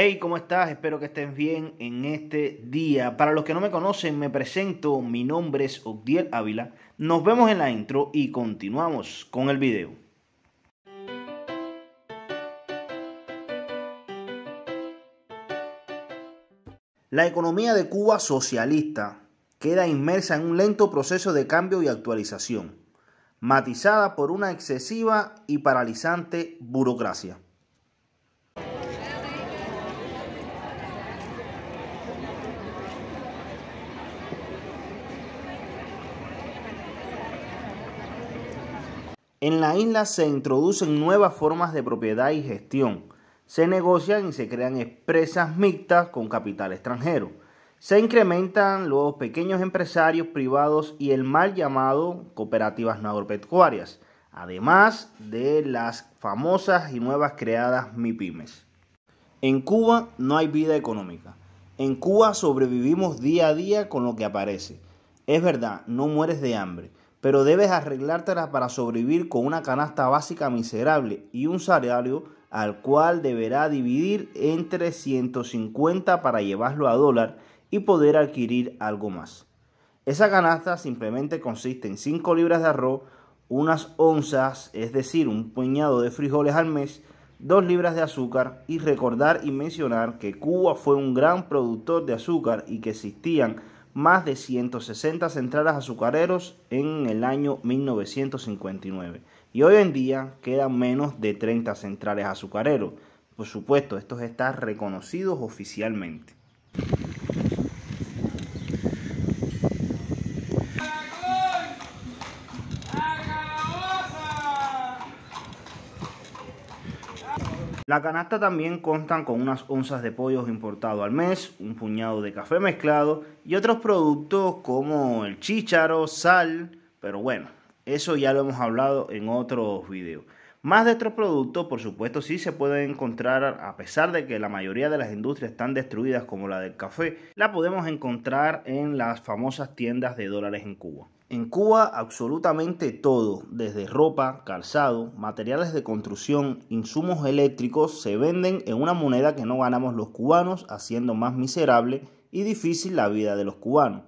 Hey, ¿cómo estás? Espero que estés bien en este día. Para los que no me conocen, me presento. Mi nombre es Odiel Ávila. Nos vemos en la intro y continuamos con el video. La economía de Cuba socialista queda inmersa en un lento proceso de cambio y actualización, matizada por una excesiva y paralizante burocracia. En la isla se introducen nuevas formas de propiedad y gestión. Se negocian y se crean empresas mixtas con capital extranjero. Se incrementan los pequeños empresarios privados y el mal llamado cooperativas no agropecuarias, además de las famosas y nuevas creadas MIPIMES. En Cuba no hay vida económica. En Cuba sobrevivimos día a día con lo que aparece. Es verdad, no mueres de hambre, pero debes arreglártela para sobrevivir con una canasta básica miserable y un salario al cual deberá dividir entre 150 para llevarlo a dólar y poder adquirir algo más. Esa canasta simplemente consiste en 5 libras de arroz, unas onzas, es decir, un puñado de frijoles al mes, 2 libras de azúcar y recordar y mencionar que Cuba fue un gran productor de azúcar y que existían más de 160 centrales azucareros en el año 1959 y hoy en día quedan menos de 30 centrales azucareros. Por supuesto, estos están reconocidos oficialmente. La canasta también consta con unas onzas de pollo importado al mes, un puñado de café mezclado y otros productos como el chícharo, sal, pero bueno, eso ya lo hemos hablado en otros videos. Más de estos productos, por supuesto, sí se pueden encontrar, a pesar de que la mayoría de las industrias están destruidas como la del café, la podemos encontrar en las famosas tiendas de dólares en Cuba. En Cuba absolutamente todo, desde ropa, calzado, materiales de construcción, insumos eléctricos, se venden en una moneda que no ganamos los cubanos, haciendo más miserable y difícil la vida de los cubanos.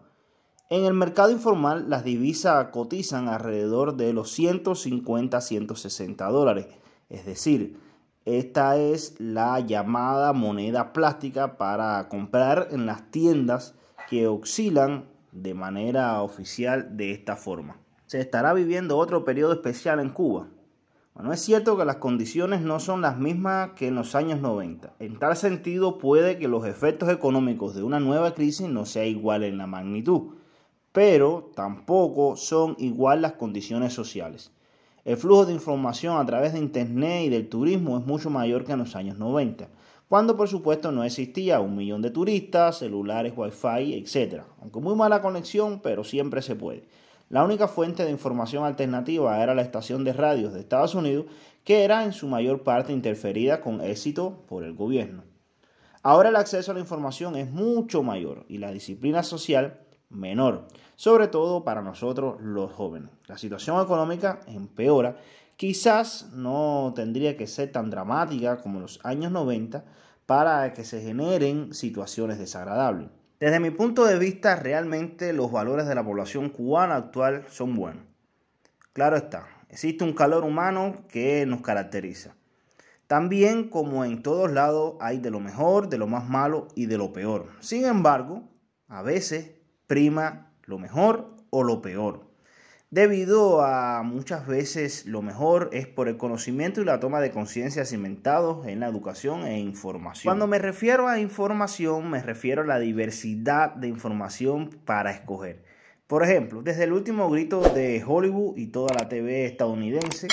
En el mercado informal las divisas cotizan alrededor de los 150 160 dólares, es decir, esta es la llamada moneda plástica para comprar en las tiendas que oscilan de manera oficial de esta forma. Se estará viviendo otro periodo especial en Cuba. Bueno, es cierto que las condiciones no son las mismas que en los años 90. En tal sentido, puede que los efectos económicos de una nueva crisis no sea igual en la magnitud, pero tampoco son igual las condiciones sociales. El flujo de información a través de Internet y del turismo es mucho mayor que en los años 90 cuando por supuesto no existía un millón de turistas, celulares, wifi, etc. Aunque muy mala conexión, pero siempre se puede. La única fuente de información alternativa era la estación de radios de Estados Unidos, que era en su mayor parte interferida con éxito por el gobierno. Ahora el acceso a la información es mucho mayor y la disciplina social menor, sobre todo para nosotros los jóvenes. La situación económica empeora Quizás no tendría que ser tan dramática como los años 90 para que se generen situaciones desagradables. Desde mi punto de vista, realmente los valores de la población cubana actual son buenos. Claro está, existe un calor humano que nos caracteriza. También, como en todos lados, hay de lo mejor, de lo más malo y de lo peor. Sin embargo, a veces prima lo mejor o lo peor debido a muchas veces lo mejor es por el conocimiento y la toma de conciencia cimentados en la educación e información. Cuando me refiero a información, me refiero a la diversidad de información para escoger. Por ejemplo, desde el último grito de Hollywood y toda la TV estadounidense,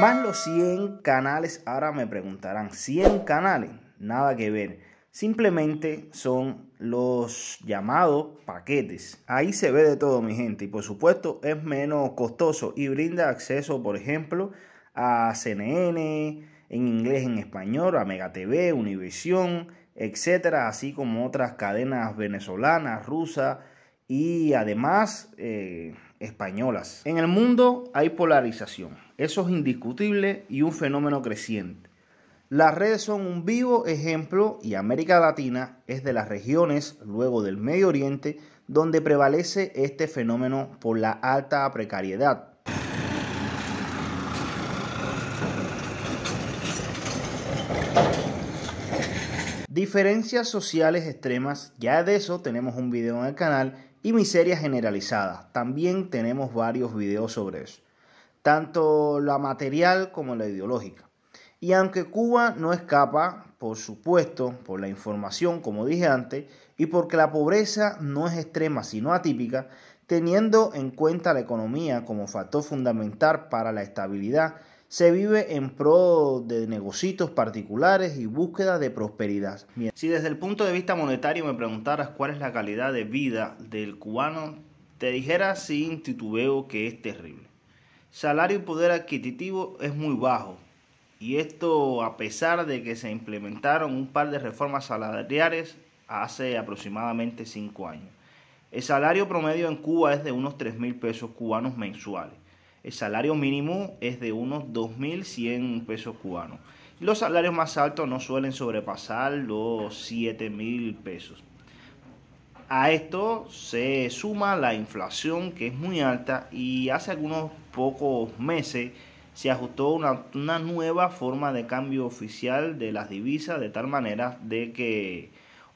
más los 100 canales, ahora me preguntarán, 100 canales, nada que ver. Simplemente son los llamados paquetes. Ahí se ve de todo mi gente y por supuesto es menos costoso y brinda acceso, por ejemplo, a CNN, en inglés, en español, a Mega TV, Univisión, etcétera, así como otras cadenas venezolanas, rusas y además eh, españolas. En el mundo hay polarización, eso es indiscutible y un fenómeno creciente. Las redes son un vivo ejemplo y América Latina es de las regiones, luego del Medio Oriente, donde prevalece este fenómeno por la alta precariedad. Diferencias sociales extremas, ya de eso tenemos un video en el canal, y miseria generalizada, también tenemos varios videos sobre eso, tanto la material como la ideológica. Y aunque Cuba no escapa, por supuesto, por la información, como dije antes, y porque la pobreza no es extrema, sino atípica, teniendo en cuenta la economía como factor fundamental para la estabilidad, se vive en pro de negocios particulares y búsqueda de prosperidad. Si desde el punto de vista monetario me preguntaras cuál es la calidad de vida del cubano, te dijera sin titubeo que es terrible. Salario y poder adquisitivo es muy bajo, y esto a pesar de que se implementaron un par de reformas salariales hace aproximadamente 5 años. El salario promedio en Cuba es de unos 3.000 mil pesos cubanos mensuales. El salario mínimo es de unos 2.100 pesos cubanos. Los salarios más altos no suelen sobrepasar los 7.000 mil pesos. A esto se suma la inflación que es muy alta y hace algunos pocos meses se ajustó una, nueva forma de cambio oficial de las divisas de tal manera de que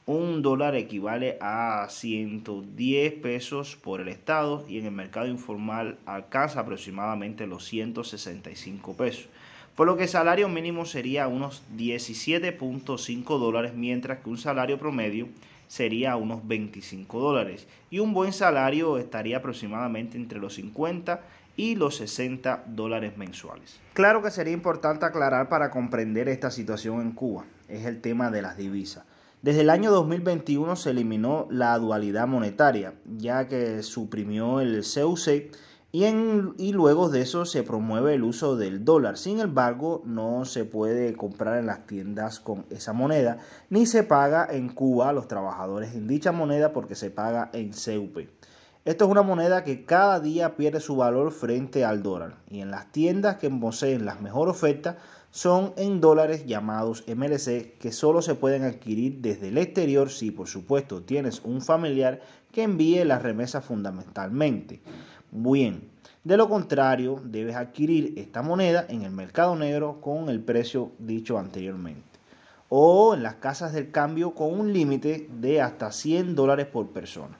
un dólar equivale a 110 pesos por el Estado y en el mercado informal alcanza aproximadamente los 165 pesos. Por lo que el salario mínimo sería unos 17.5 dólares, mientras que un salario promedio sería unos 25 dólares. Y un buen salario estaría aproximadamente entre los 50 y los 60 dólares mensuales. Claro que sería importante aclarar para comprender esta situación en Cuba, es el tema de las divisas. Desde el año 2021 se eliminó la dualidad monetaria, ya que suprimió el CUC y, luego de eso se promueve el uso del dólar. Sin embargo, no se puede comprar en las tiendas con esa moneda, ni se paga en Cuba a los trabajadores en dicha moneda porque se paga en CUP. Esto es una moneda que cada día pierde su valor frente al dólar y en las tiendas que poseen las mejores ofertas son en dólares llamados MLC que solo se pueden adquirir desde el exterior si por supuesto tienes un familiar que envíe las remesas fundamentalmente. Bien, de lo contrario debes adquirir esta moneda en el mercado negro con el precio dicho anteriormente o en las casas del cambio con un límite de hasta 100 dólares por persona.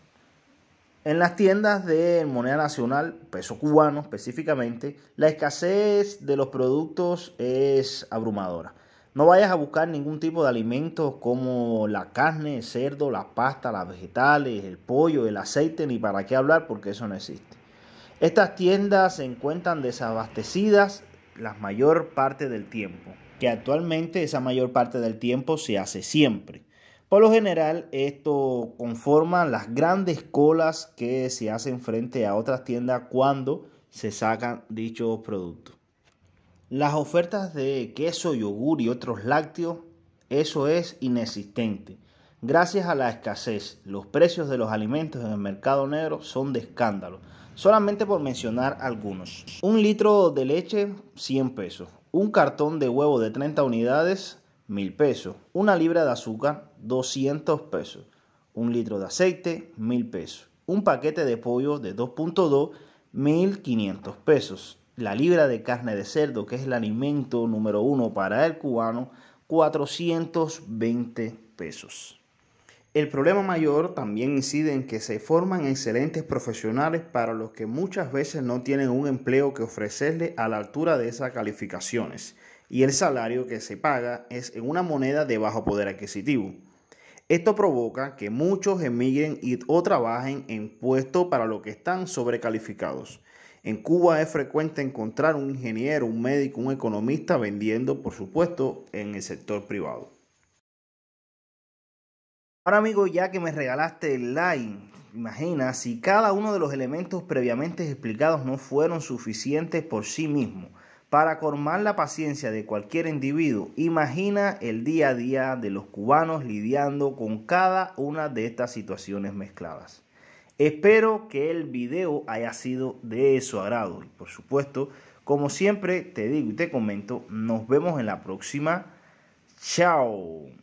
En las tiendas de moneda nacional, peso cubano específicamente, la escasez de los productos es abrumadora. No vayas a buscar ningún tipo de alimentos como la carne, el cerdo, la pasta, las vegetales, el pollo, el aceite, ni para qué hablar porque eso no existe. Estas tiendas se encuentran desabastecidas la mayor parte del tiempo, que actualmente esa mayor parte del tiempo se hace siempre. Por lo general, esto conforma las grandes colas que se hacen frente a otras tiendas cuando se sacan dichos productos. Las ofertas de queso, yogur y otros lácteos, eso es inexistente. Gracias a la escasez, los precios de los alimentos en el mercado negro son de escándalo. Solamente por mencionar algunos. Un litro de leche, 100 pesos. Un cartón de huevo de 30 unidades, 1000 pesos. Una libra de azúcar, 200 pesos. Un litro de aceite, 1000 pesos. Un paquete de pollo de 2.2, 1500 pesos. La libra de carne de cerdo, que es el alimento número uno para el cubano, 420 pesos. El problema mayor también incide en que se forman excelentes profesionales para los que muchas veces no tienen un empleo que ofrecerle a la altura de esas calificaciones y el salario que se paga es en una moneda de bajo poder adquisitivo. Esto provoca que muchos emigren y, o trabajen en puestos para los que están sobrecalificados. En Cuba es frecuente encontrar un ingeniero, un médico, un economista vendiendo, por supuesto, en el sector privado. Ahora amigo, ya que me regalaste el line, imagina si cada uno de los elementos previamente explicados no fueron suficientes por sí mismos. Para colmar la paciencia de cualquier individuo, imagina el día a día de los cubanos lidiando con cada una de estas situaciones mezcladas. Espero que el video haya sido de su agrado y por supuesto, como siempre te digo y te comento, nos vemos en la próxima. Chao.